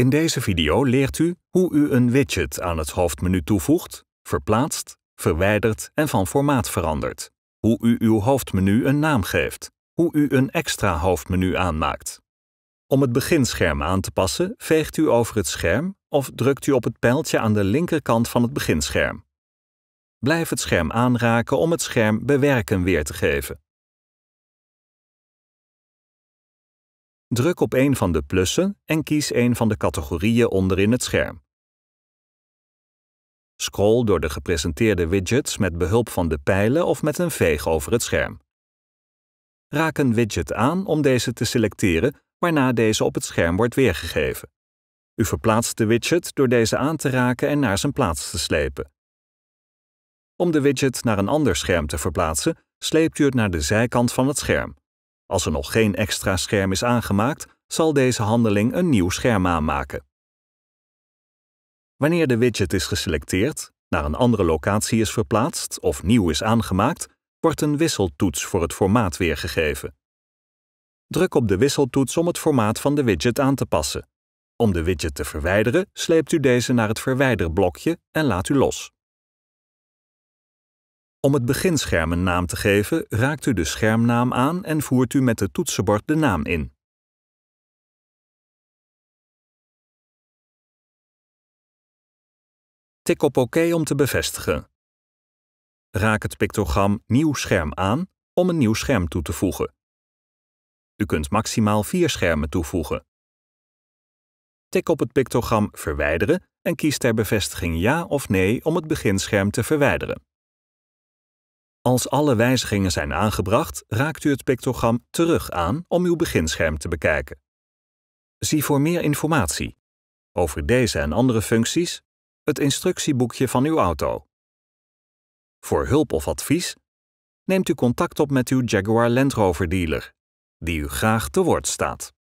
In deze video leert u hoe u een widget aan het hoofdmenu toevoegt, verplaatst, verwijdert en van formaat verandert. Hoe u uw hoofdmenu een naam geeft. Hoe u een extra hoofdmenu aanmaakt. Om het beginscherm aan te passen, veegt u over het scherm of drukt u op het pijltje aan de linkerkant van het beginscherm. Blijf het scherm aanraken om het scherm bewerken weer te geven. Druk op een van de plussen en kies een van de categorieën onderin het scherm. Scroll door de gepresenteerde widgets met behulp van de pijlen of met een veeg over het scherm. Raak een widget aan om deze te selecteren, waarna deze op het scherm wordt weergegeven. U verplaatst de widget door deze aan te raken en naar zijn plaats te slepen. Om de widget naar een ander scherm te verplaatsen, sleept u het naar de zijkant van het scherm. Als er nog geen extra scherm is aangemaakt, zal deze handeling een nieuw scherm aanmaken. Wanneer de widget is geselecteerd, naar een andere locatie is verplaatst of nieuw is aangemaakt, wordt een wisseltoets voor het formaat weergegeven. Druk op de wisseltoets om het formaat van de widget aan te passen. Om de widget te verwijderen, sleept u deze naar het verwijderblokje en laat u los. Om het beginscherm een naam te geven, raakt u de schermnaam aan en voert u met het toetsenbord de naam in. Tik op OK om te bevestigen. Raak het pictogram Nieuw scherm aan om een nieuw scherm toe te voegen. U kunt maximaal vier schermen toevoegen. Tik op het pictogram Verwijderen en kies ter bevestiging Ja of Nee om het beginscherm te verwijderen. Als alle wijzigingen zijn aangebracht, raakt u het pictogram terug aan om uw beginscherm te bekijken. Zie voor meer informatie over deze en andere functies het instructieboekje van uw auto. Voor hulp of advies neemt u contact op met uw Jaguar Land Rover dealer, die u graag te woord staat.